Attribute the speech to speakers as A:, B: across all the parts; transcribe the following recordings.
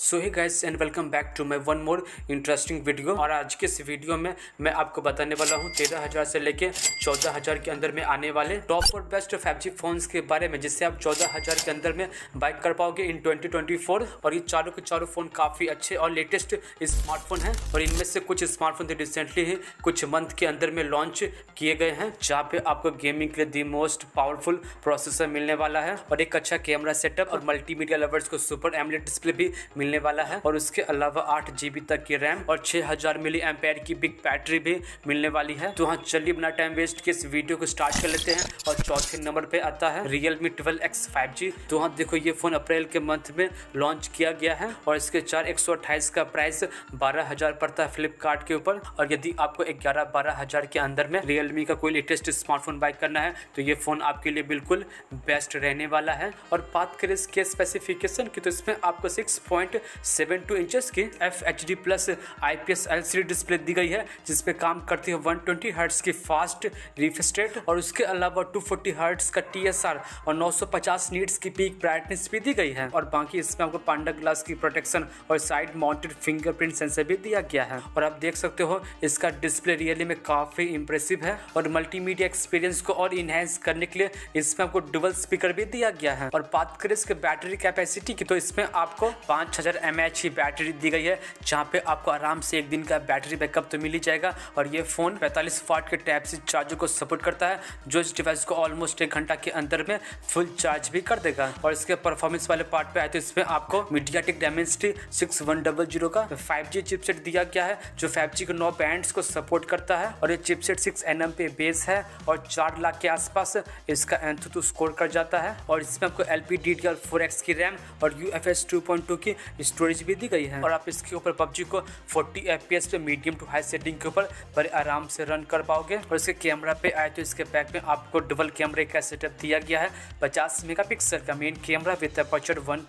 A: so hi guys and welcome back to my one more interesting video और आज के इस वीडियो में मैं आपको बताने वाला हूँ तेरह हज़ार से लेके चौदह हज़ार के अंदर में आने वाले टॉप और बेस्ट फाइव जी फोन्स के बारे में जिससे आप चौदह हज़ार के अंदर में बाइक कर पाओगे इन ट्वेंटी ट्वेंटी फोर और ये चारों के चारों फ़ोन काफ़ी अच्छे और लेटेस्ट स्मार्टफोन हैं और इनमें से कुछ स्मार्टफोन तो रिसेंटली ही कुछ मंथ के अंदर में लॉन्च किए गए हैं जहाँ पे आपको गेमिंग के लिए दी मोस्ट पावरफुल प्रोसेसर मिलने वाला है और एक अच्छा कैमरा सेटअप और मल्टीमीडिया लवर्स को सुपर एमलेट डिस्प्ले भी मिलने मिलने वाला है और उसके अलावा आठ जीबी तक की रैम और छह हजार मिली एम्पेयर की बिग बैटरी भी मिलने वाली है तो हाँ चलिए बिना टाइम वेस्ट के इस वीडियो को स्टार्ट कर लेते हैं और चौथे नंबर पे आता है Realme twelve X five G तो हाँ देखो ये फोन अप्रैल के मंथ में लॉन्च किया गया है और इसके चार एक सौ अट्ठाईस का प्राइस बारह हजार पड़ता है फ्लिपकार्ट के ऊपर और यदि आपको ग्यारह बारह हजार के अंदर में रियलमी का कोई लेटेस्ट स्मार्टफोन बाय करना है तो ये फ़ोन आपके लिए बिल्कुल बेस्ट रहने वाला है और बात करें इसके स्पेसिफिकेशन की तो इसमें आपको six point seven two inches की F H D plus I P S L C D display दी गई है जिसपे काम करती है वन ट्वेंटी हर्ट्स की फास्ट रिफ्रेश और उसके अलावा टू फोर्टी हर्ट्स का टी एस आर और नौ सौ पचास नीट्स की पीक ब्राइटनेस भी दी गई है और बाकी इसमें आपको पांडा ग्लास की प्रोटेक्शन और साइड माउंटेड फिंगरप्रिंट सेंसर भी दिया गया है और आप देख सकते हो इसका डिस्प्ले रियली में काफ़ी इंप्रेसिव है और मल्टीमीडिया एक्सपीरियंस को और इन्हेंस करने के लिए इसमें आपको डुबल स्पीकर भी दिया गया है और बात करें इसके बैटरी कैपेसिटी की तो इसमें आपको पांच हज़ार एम एच की बैटरी दी गई है जहाँ पे आपको आराम से एक दिन का बैटरी बैकअप तो मिल ही जाएगा और ये फ़ोन पैंतालीस वाट के टैप से चार्जर को सपोर्ट करता है जो इस डिवाइस को ऑलमोस्ट एक घंटा के अंदर में फुल चार्ज भी कर देगा और इसके परफॉर्मेंस वाले पार्ट पे आए तो इसमें आपको MediaTek Dimensity six zero का फाइव जी चिपसेट दिया गया है जो फाइव जी के नौ बैंड्स को सपोर्ट करता है और ये चिपसेट सिक्स एन पे बेस है और चार लाख के आसपास इसका एंथ स्कोर कर जाता है और इसमें आपको L P D four X की रैम और U F S two point two की स्टोरेज भी दी गई है और आप इसके ऊपर पबजी को 40 एफ पे मीडियम टू हाई सेटिंग के ऊपर बड़े आराम से रन कर पाओगे और इसके कैमरा पे आए तो इसके बैक में आपको डबल कैमरे का सेटअप दिया गया है पचास मेगा का main camera with aperture one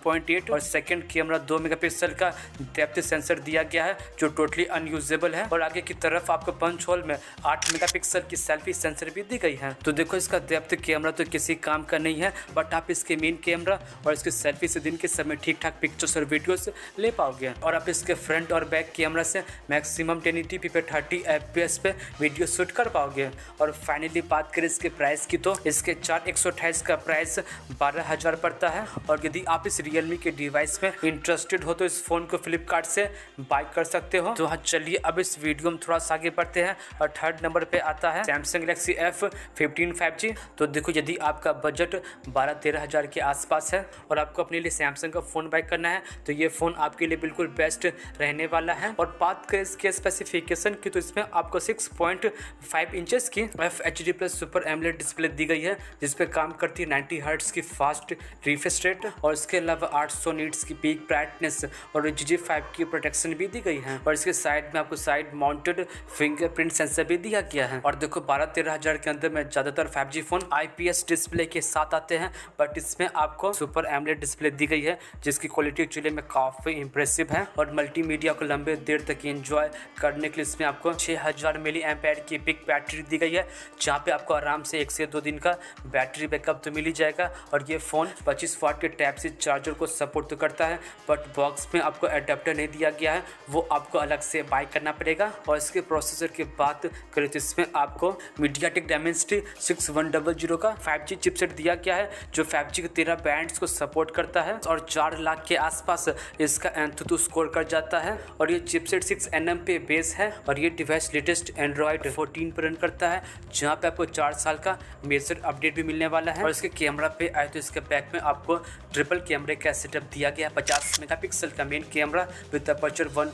A: और सेकेंड कैमरा दो मेगा का डेप्थ सेंसर दिया गया है जो टोटली अनयूजेबल है और आगे की तरफ आपको पंच होल में आठ मेगा की सेल्फी सेंसर भी दी गई है तो देखो इसका डेप्थ कैमरा तो किसी काम का नहीं है बट आप इसके मेन कैमरा और इसके सेल्फी से दिन के समय ठीक ठाक पिक्चर्स और वीडियो वीडियो से ले पाओगे और आप इसके फ्रंट और बैक कैमरा से मैक्सिमम टेन पे थर्टी एफ पे वीडियो शूट कर पाओगे और फाइनली बात करें इसके प्राइस की तो इसके चार एक का प्राइस बारह हज़ार पड़ता है और यदि आप इस रियलमी के डिवाइस में इंटरेस्टेड हो तो इस फ़ोन को फ्लिपकार्ट से बाय कर सकते हो तो हाँ चलिए अब इस वीडियो में थोड़ा सा आगे बढ़ते हैं और थर्ड नंबर पे आता है Samsung Galaxy F fifteen five G तो देखो यदि आपका बजट बारह तेरह हज़ार के आसपास है और आपको अपने लिए सैमसंग का फ़ोन बाय करना है तो ये ये फ़ोन आपके लिए बिल्कुल बेस्ट रहने वाला है और बात करें इसके स्पेसिफिकेशन की तो इसमें आपको सिक्स पॉइंट फाइव इंचज की F H D plus super AMOLED display दी गई है जिसपे काम करती है नाइनटी हर्ट्स की फास्ट रिफ्रेश रेट और इसके अलावा आठ सौ नीट्स की पीक ब्राइटनेस और जी जी फाइव की प्रोटेक्शन भी दी गई है और इसके साइड में आपको साइड माउंटेड फिंगरप्रिंट सेंसर भी दिया गया है और देखो बारह तेरह हजार के अंदर में ज़्यादातर five G phone IPS display के साथ आते हैं बट इसमें आपको सुपर एमलेट डिस्प्ले दी गई है जिसकी क्वालिटी एक्चुअली में काफ़ी इंप्रेसिव है और मल्टीमीडिया को लंबे देर तक एंजॉय करने के लिए इसमें आपको 6000 मिली पैड की बिग बैटरी दी गई है जहाँ पे आपको आराम से एक से दो दिन का बैटरी बैकअप तो मिल ही जाएगा और ये फ़ोन पच्चीस वाट के टैप से चार्जर को सपोर्ट तो करता है बट बॉक्स में आपको एडेप्टर नहीं दिया गया है वो आपको अलग से बाय करना पड़ेगा और इसके प्रोसेसर की बात करें तो इसमें आपको MediaTek six one double zero का फाइव जी चिपसेट दिया गया है जो फाइव जी के तेरह बैंड्स को सपोर्ट करता है और चार लाख के आसपास इसका एंथुतु स्कोर कर जाता है और ये चिपसेट सिक्स एन पे बेस है और ये डिवाइस लेटेस्ट एंड्रॉयड फोर्टीन पर रन करता है जहाँ पे आपको चार साल का मेजर अपडेट भी मिलने वाला है और इसके कैमरा पे आए तो इसके बैक में आपको ट्रिपल कैमरे का सेटअप दिया गया है पचास मेगा का main camera with aperture one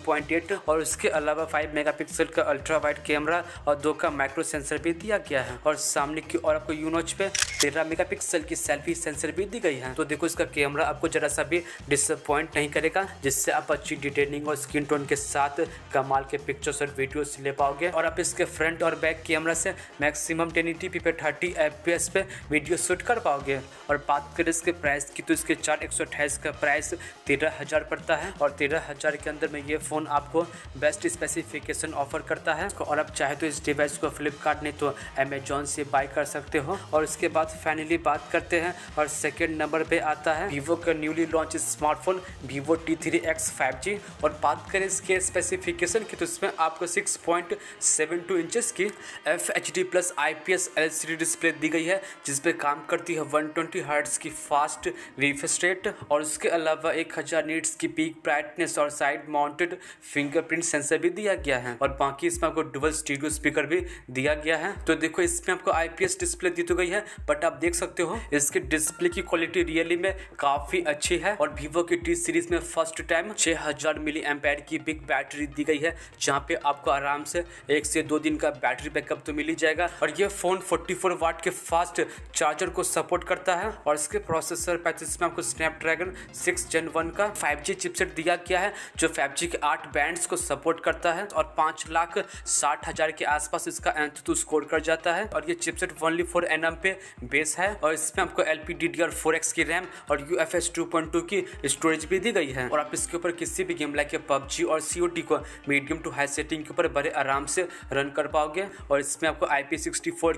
A: और इसके अलावा फाइव मेगा का अल्ट्रा वाइड कैमरा और दो का माइक्रो सेंसर भी दिया गया है और सामने की और आपको यूनोच पे तेरह मेगा की सेल्फी सेंसर भी दी गई है तो देखो इसका कैमरा आपको जरा सा भी डिसअपॉइंट नहीं करेगा जिससे आप अच्छी डिटेलिंग और स्किन टोन के साथ कमाल के पिक्चर्स और वीडियोस ले पाओगे और आप इसके फ्रंट और बैक कैमरा से मैक्सिमम टेन एटी पे थर्टी एफ पे वीडियो शूट कर पाओगे और बात करें इसके प्राइस की तो इसके चार एक का प्राइस तेरह हज़ार पड़ता है और तेरह हज़ार के अंदर में ये फ़ोन आपको बेस्ट स्पेसिफिकेशन ऑफर करता है और आप चाहे तो इस डिवाइस को फ्लिपकार्ट नहीं तो अमेजोन से बाय कर सकते हो और इसके बाद फाइनली बात करते हैं और सेकेंड नंबर पर आता है वीवो का न्यूली लॉन्च स्मार्टफोन वीवो वो T three X five G और बात करें इसके स्पेसिफिकेशन की तो इसमें आपको six point seven two inches की F H D plus I P S L C D display दी गई है जिस पर काम करती है वन ट्वेंटी हर्ट्स की फास्ट रिफ्रेश और उसके अलावा एक हज़ार नीट्स की पीक ब्राइटनेस और साइड माउंटेड फिंगरप्रिंट सेंसर भी दिया गया है और बाकी इसमें आपको डुबल स्टीडियो स्पीकर भी दिया गया है तो देखो इसमें आपको आई पी एस डिस्प्ले दी तो गई है बट आप देख सकते हो इसके डिस्प्ले की क्वालिटी रियली में काफ़ी अच्छी है और वीवो की टी सीरीज इसमें फर्स्ट टाइम 6000 मिली एमपैड की बिग बैटरी दी गई है जहाँ पे आपको आराम से एक से दो दिन का बैटरी बैकअप तो मिल ही जाएगा और ये फोन 44 वाट के फास्ट चार्जर को सपोर्ट करता है और इसके प्रोसेसर पैंतीस में आपको स्नैपड्रैगन सिक्स जेन वन का फाइव चिपसेट दिया गया है जो फाइव के आठ बैंड को सपोर्ट करता है और पाँच लाख साठ हजार के आसपास इसका एंथ स्कोर तो कर जाता है और ये चिपसेट वनली फोर एन पे बेस है और इसमें आपको L P D D four X की रैम और U F S two point two की स्टोरेज भी दी गई है और आप इसके ऊपर किसी भी गेम लाइक पबजी और सीओ को मीडियम टू हाई सेटिंग के ऊपर बड़े आराम से रन कर पाओगे और इसमें आपको आई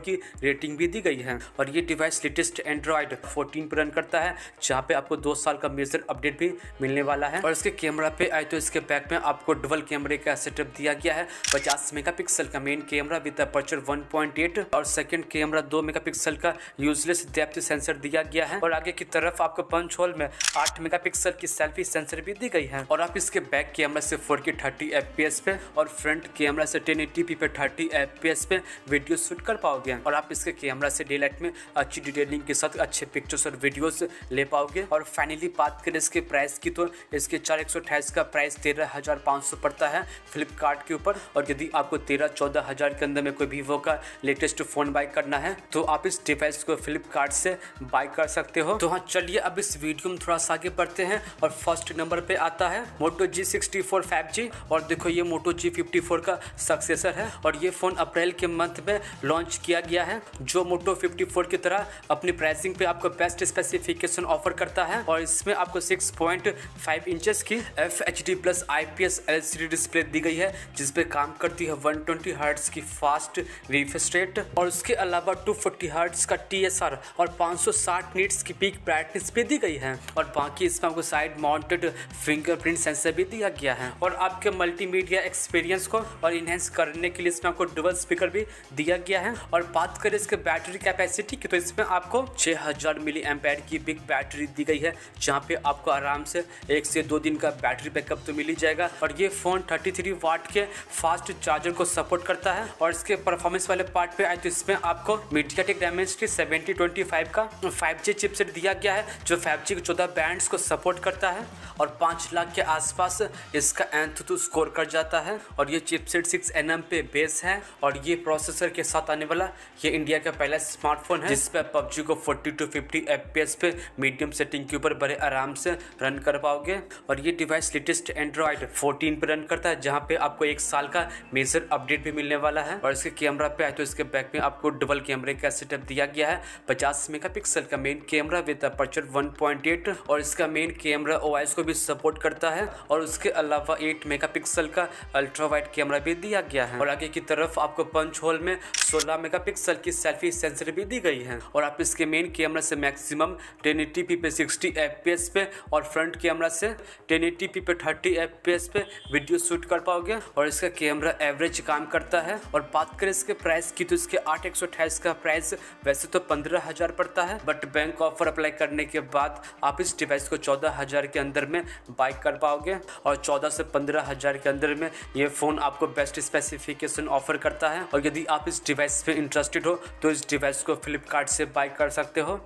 A: की रेटिंग भी दी गई है और ये डिवाइस लेटेस्ट एंड्रॉयड फोर्टीन पर रन करता है जहाँ पे आपको दो साल का मेजर अपडेट भी मिलने वाला है और इसके कैमरा पे आए तो इसके बैक में आपको डबल कैमरे का सेटअप दिया गया है पचास मेगापिक्सल का मेन कैमरा विद अपर्चर 1.8 और सेकंड कैमरा 2 मेगापिक्सल का यूजलेस डेप्थ सेंसर दिया गया है और आगे की तरफ आपको पंच होल में 8 मेगापिक्सल की सेल्फी सेंसर भी दी गई है और आप इसके बैक कैमरा से फोर के थर्टी पे और फ्रंट कैमरा से टेन पे थर्टी एफ पे वीडियो शूट कर पाओगे और आप इसके कैमरा से डे में अच्छी डिटेलिंग के साथ अच्छे पिक्चर्स और वीडियोस ले पाओगे और फाइनली बात करें इसके प्राइस की तो इसके चार एक का प्राइस तेरह हज़ार सौ पड़ता है फ्लिपकार्ट के ऊपर और यदि आपको तेरह चौदह हज़ार के अंदर में कोई वीवो का लेटेस्ट फ़ोन बाय करना है तो आप इस डिवाइस को फ्लिपकार्ट से बाय कर सकते हो तो हाँ चलिए अब इस वीडियो में थोड़ा सा आगे बढ़ते हैं और फर्स्ट फर्स्ट नंबर पे आता है Moto G sixty four five G और देखो ये मोटो जी फिफ्टी फोर का सक्सेसर है और ये फ़ोन अप्रैल के मंथ में लॉन्च किया गया है जो मोटो फिफ्टी फोर की तरह अपनी प्राइसिंग पे आपको बेस्ट स्पेसिफिकेशन ऑफर करता है और इसमें आपको सिक्स पॉइंट फाइव इंचज की F H D plus I P S L C D display दी गई है जिसपे काम करती है वन ट्वेंटी हर्ट्स की फास्ट रिफ्रेश रेट और उसके अलावा टू फोर्टी हर्ट्स का टी एस आर और पाँच सौ साठ नीट्स की पीक ब्राइटनेस भी दी गई है और बाकी इसमें आपको side mount update fingerprint sensor भी दिया गया है और आपके मल्टीमीडिया एक्सपीरियंस को और इन्हेंस करने के लिए इसमें आपको डुबल स्पीकर भी दिया गया है और बात करें इसके बैटरी कैपेसिटी की तो इसमें आपको 6000 हज़ार मिली एम की बिग बैटरी दी गई है जहाँ पे आपको आराम से एक से दो दिन का बैटरी बैकअप तो मिल ही जाएगा और ये फ़ोन 33 वाट के फास्ट चार्जर को सपोर्ट करता है और इसके परफॉर्मेंस वाले पार्ट पे आए तो इसमें आपको मीडिया टेक की सेवेंटी ट्वेंटी फाइव का फाइव जी चिपसेट दिया गया है जो फाइव जी चौदह बैंड्स को सपोर्ट करता है और पाँच लाख के आसपास इसका एंथुतु तो स्कोर कर जाता है और ये चिपसेट सिक्स एन पे बेस है और ये प्रोसेसर के साथ आने वाला ये इंडिया का पहला स्मार्टफोन है जिस पर पबजी को फोर्टी टू फिफ्टी एफ पे मीडियम सेटिंग के ऊपर बड़े आराम से रन कर पाओगे और ये डिवाइस लेटेस्ट एंड्रॉयड फोर्टीन पे रन करता है जहाँ पे आपको एक साल का मेजर अपडेट भी मिलने वाला है और इसके कैमरा पे आए तो इसके बैक में आपको डबल कैमरे का सेटअप दिया गया है पचास मेगा का main camera with aperture one और इसका main camera O S device को भी सपोर्ट करता है और उसके अलावा 8 मेगापिक्सल का अल्ट्रा वाइड कैमरा भी दिया गया है और आगे की तरफ आपको पंच होल में 16 मेगापिक्सल की सेल्फी सेंसर भी दी गई है और आप इसके मेन कैमरा से मैक्सिमम टेन पे सिक्सटी एफ पे और फ्रंट कैमरा से टेन पे थर्टी एफ पे वीडियो शूट कर पाओगे और इसका कैमरा एवरेज काम करता है और बात करें इसके प्राइस की तो इसके आठ का प्राइस वैसे तो पंद्रह पड़ता है बट बैंक ऑफर अप्लाई करने के बाद आप इस डिवाइस को चौदह के अंदर अंदर में बाइक कर पाओगे और चौदह से पंद्रह हज़ार के अंदर में ये फ़ोन आपको बेस्ट स्पेसिफिकेशन ऑफर करता है और यदि आप इस डिवाइस पे इंटरेस्टेड हो तो इस डिवाइस को फ्लिपकार्ट से बाइक कर सकते हो